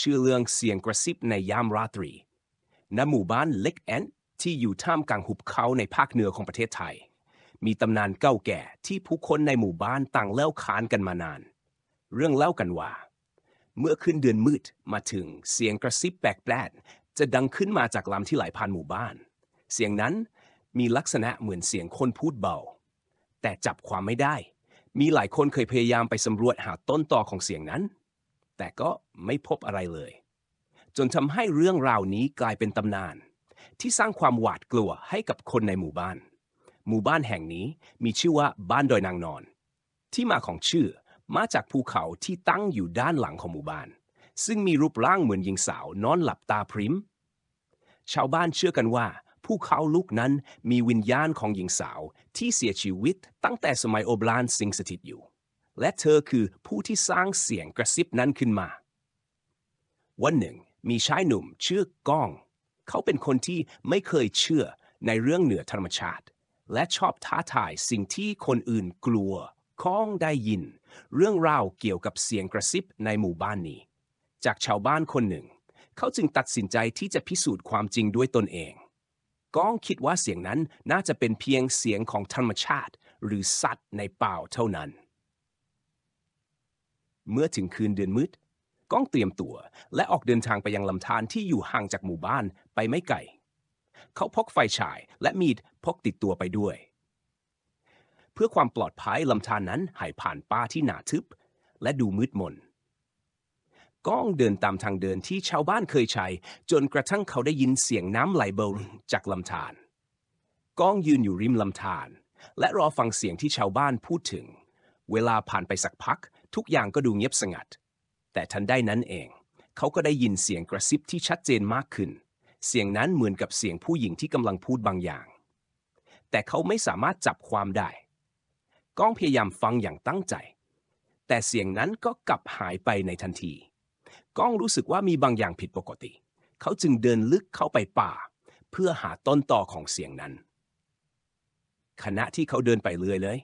ชื่อเรื่องเสียงกระซิบในยามราตรี ณ หมู่บ้านเล็กแอนที่อยู่ท่ามกลางหุบเขา ในภาคเหนือของประเทศไทย มีตำนานเก่าแก่ที่ผู้คนในหมู่บ้านต่างเล่าขานกันมานาน เรื่องเล่ากันว่า เมื่อขึ้นเดือนมืดมาถึงเสียงกระซิบแปลกแปลกจะดังขึ้นมาจากลำที่ไหลผ่านหมู่บ้าน เสียงนั้นมีลักษณะเหมือนเสียงคนพูดเบา แต่จับความไม่ได้ มีหลายคนเคยพยายามไปสำรวจหาต้นตอของเสียงนั้นแต่ก็ไม่พบอะไรเลย จนทำให้เรื่องราวนี้กลายเป็นตำนาน ที่สร้างความหวาดกลัวให้กับคนในหมู่บ้าน หมู่บ้านแห่งนี้มีชื่อว่าบ้านดอยนางนอน ที่มาของชื่อ มาจากภูเขาที่ตั้งอยู่ด้านหลังของหมู่บ้าน ซึ่งมีรูปร่างเหมือนหญิงสาวนอนหลับตาพริมชาวบ้านเชื่อกันว่าผู้เขาลูกนั้นมีวิญญาณของหญิงสาวที่เสียชีวิตตั้งแต่สมัยโอบลานสิงสถิตอยู่และเธอคือผู้ที่สร้างเสียงกระซิบนั้นขึ้นมา วันหนึ่งมีชายหนุ่มชื่อก้อง เขาเป็นคนที่ไม่เคยเชื่อในเรื่องเหนือธรรมชาติ และชอบท้าทายสิ่งที่คนอื่นกลัว ก้องได้ยิน เรื่องราวเกี่ยวกับเสียงกระซิบในหมู่บ้านนี้ จากชาวบ้านคนหนึ่ง เขาจึงตัดสินใจที่จะพิสูจน์ความจริงด้วยตนเอง ก้องคิดว่าเสียงนั้นน่าจะเป็นเพียงเสียงของธรรมชาติ หรือสัตว์ในป่าเท่านั้นเมื่อถึงคืนเดือนมืด ก้องเตรียมตัวและออกเดินทางไปยังลำธารที่อยู่ห่างจากหมู่บ้านไปไม่ไกล เขาพกไฟฉายและมีดพกติดตัวไปด้วย เพื่อความปลอดภัยลำธารนั้นหายผ่านป่าที่หนาทึบ และดูมืดมน ก้องเดินตามทางเดินที่ชาวบ้านเคยใช้ จนกระทั่งเขาได้ยินเสียงน้ำไหลเบาจากลำธาร ก้องยืนอยู่ริมลำธารและรอฟังเสียงที่ชาวบ้านพูดถึง เวลาผ่านไปสักพักทุกอย่างก็ดูเงียบสงัด แต่ทันได้นั้นเอง เขาก็ได้ยินเสียงกระซิบที่ชัดเจนมากขึ้น เสียงนั้นเหมือนกับเสียงผู้หญิงที่กำลังพูดบางอย่าง แต่เขาไม่สามารถจับความได้ ก้องพยายามฟังอย่างตั้งใจ แต่เสียงนั้นก็กลับหายไปในทันที ก้องรู้สึกว่ามีบางอย่างผิดปกติ เขาจึงเดินลึกเข้าไปป่า เพื่อหาต้นต่อของเสียงนั้น ขณะที่เขาเดินไปเรื่อยเลย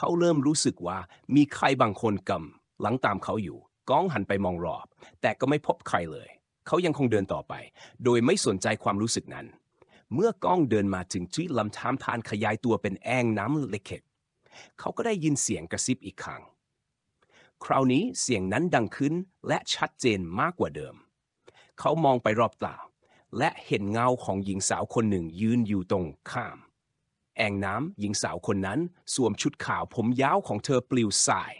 เขาเริ่มรู้สึกว่ามีใครบางคนกำหลังตามเขาอยู่ ก้องหันไปมองรอบ แต่ก็ไม่พบใครเลย เขายังคงเดินต่อไป โดยไม่สนใจความรู้สึกนั้น เมื่อก้องเดินมาถึงที่ลำธารทานขยายตัวเป็นแอ่งน้ำเล็กๆเขาก็ได้ยินเสียงกระซิบอีกครั้ง คราวนี้เสียงนั้นดังขึ้นและชัดเจนมากกว่าเดิม เขามองไปรอบตาและเห็นเงาของหญิงสาวคนหนึ่งยืนอยู่ตรงข้ามแอ่งน้ำหญิงสาวคนนั้นสวมชุดขาวผมยาวของเธอปลิวสาย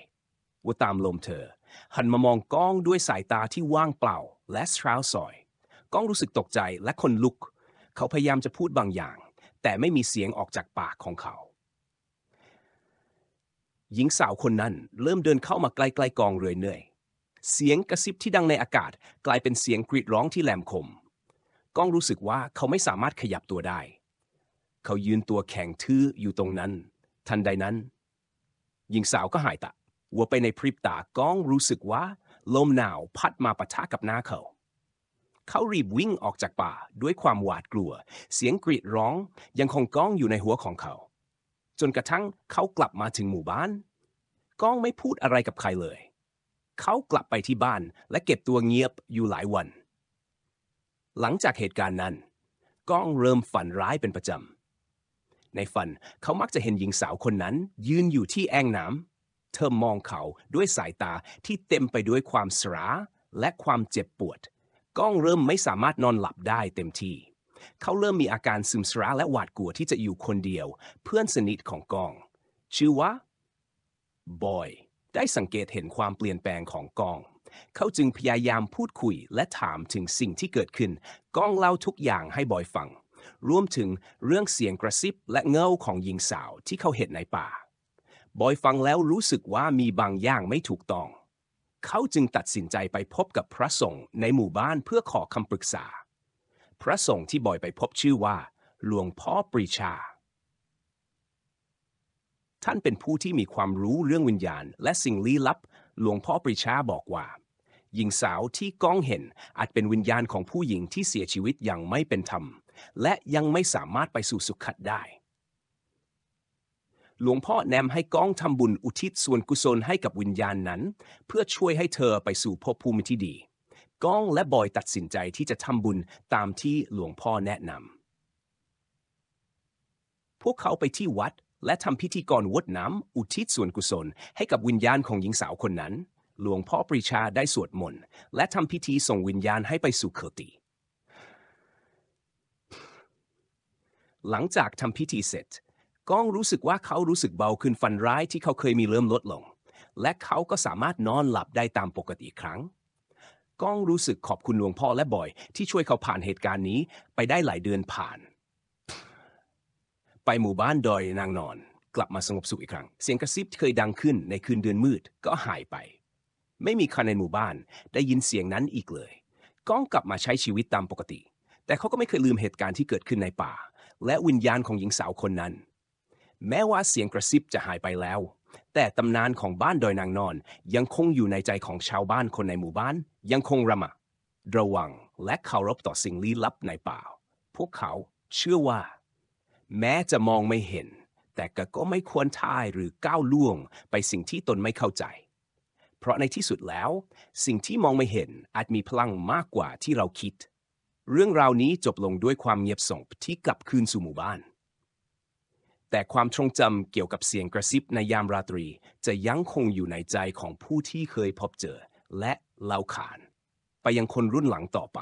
ว่าตามลมเธอ หันมามองกล้องด้วยสายตาที่ว่างเปล่าและชราวซอย กล้องรู้สึกตกใจและคนลุก เขาพยายามจะพูดบางอย่าง แต่ไม่มีเสียงออกจากปากของเขา หญิงสาวคนนั้นเริ่มเดินเข้ามาใกล้ๆกองเรื่อยเนื่อยเสียงกระซิบที่ดังในอากาศกลายเป็นเสียงกรีดร้องที่แหลมคม กล้องรู้สึกว่าเขาไม่สามารถขยับตัวได้เขายืนตัวแข็งทื่ออยู่ตรงนั้น ทันใดนั้น หญิงสาวก็หายตะหัวไปในพริบตาก้องรู้สึกว่าลมหนาวพัดมาปะทะกับหน้าเขา เขารีบวิ่งออกจากป่าด้วยความหวาดกลัว เสียงกรีดร้องยังคงก้องอยู่ในหัวของเขา จนกระทั่งเขากลับมาถึงหมู่บ้าน ก้องไม่พูดอะไรกับใครเลย เขากลับไปที่บ้านและเก็บตัวเงียบอยู่หลายวัน หลังจากเหตุการณ์นั้น ก้องเริ่มฝันร้ายเป็นประจำในฝันเขามักจะเห็นหญิงสาวคนนั้น ยืนอยู่ที่แอ่งน้ำเธอมองเขาด้วยสายตาที่เต็มไปด้วยความสราและความเจ็บปวด ก้องเริ่มไม่สามารถนอนหลับได้เต็มที่ เขาเริ่มมีอาการซึมสราและหวาดกลัวที่จะอยู่คนเดียว เพื่อนสนิทของก้อง ชื่อว่าบอย ได้สังเกตเห็นความเปลี่ยนแปลงของก้อง เขาจึงพยายามพูดคุยและถามถึงสิ่งที่เกิดขึ้น ก้องเล่าทุกอย่างให้บอยฟังรวมถึงเรื่องเสียงกระซิบและเงาของหญิงสาวที่เขาเห็นในป่า บอยฟังแล้วรู้สึกว่ามีบางอย่างไม่ถูกต้อง เขาจึงตัดสินใจไปพบกับพระสงฆ์ในหมู่บ้านเพื่อขอคำปรึกษา พระสงฆ์ที่บอยไปพบชื่อว่าหลวงพ่อปรีชา ท่านเป็นผู้ที่มีความรู้เรื่องวิญญาณและสิ่งลี้ลับ หลวงพ่อปรีชาบอกว่า หญิงสาวที่ก้องเห็นอาจเป็นวิญญาณของผู้หญิงที่เสียชีวิตอย่างไม่เป็นธรรมและยังไม่สามารถไปสู่สุขดได้ หลวงพ่อแนมให้ก้องทำบุญอุทิศส่วนกุศลให้กับวิญญาณนนั้น เพื่อช่วยให้เธอไปสู่ภพภูมิที่ดี ก้องและบอยตัดสินใจที่จะทำบุญตามที่หลวงพ่อแนะนำ พวกเขาไปที่วัด และทำพิธีกรวดน้ำอุทิศส่วนกุศลให้กับวิญญาณของหญิงสาวคนนั้น หลวงพ่อปรีชาได้สวดมนต์และทำพิธีส่งวิญญาณให้ไปสู่เคติหลังจากทำพิธีเสร็จ ก้องรู้สึกว่าเขารู้สึกเบาขึ้นฟันร้ายที่เขาเคยมีเริ่มลดลง และเขาก็สามารถนอนหลับได้ตามปกติครั้ง ก้องรู้สึกขอบคุณหลวงพ่อและบอย ที่ช่วยเขาผ่านเหตุการณ์นี้ไปได้หลายเดือนผ่าน ไปหมู่บ้านดอยนางนอน กลับมาสงบสุขอีกครั้ง เสียงกระซิบเคยดังขึ้นในคืนเดือนมืดก็หายไป ไม่มีใครในหมู่บ้านได้ยินเสียงนั้นอีกเลย ก้องกลับมาใช้ชีวิตตามปกติ แต่เขาก็ไม่เคยลืมเหตุการณ์ที่เกิดขึ้นในป่าและวิญญาณของหญิงสาวคนนั้น แม้ว่าเสียงกระซิบจะหายไปแล้ว แต่ตำนานของบ้านดอยนางนอนยังคงอยู่ในใจของชาวบ้านคนในหมู่บ้าน ยังคงระมัดระวังและเคารพต่อสิ่งลี้ลับในป่า พวกเขาเชื่อว่า แม้จะมองไม่เห็น แต่ก็ไม่ควรทายหรือก้าวล่วงไปสิ่งที่ตนไม่เข้าใจ เพราะในที่สุดแล้ว สิ่งที่มองไม่เห็นอาจมีพลังมากกว่าที่เราคิดเรื่องราวนี้จบลงด้วยความเงียบสงบที่กลับคืนสู่หมู่บ้าน แต่ความทรงจำเกี่ยวกับเสียงกระซิบในยามราตรีจะยังคงอยู่ในใจของผู้ที่เคยพบเจอและเล่าขานไปยังคนรุ่นหลังต่อไป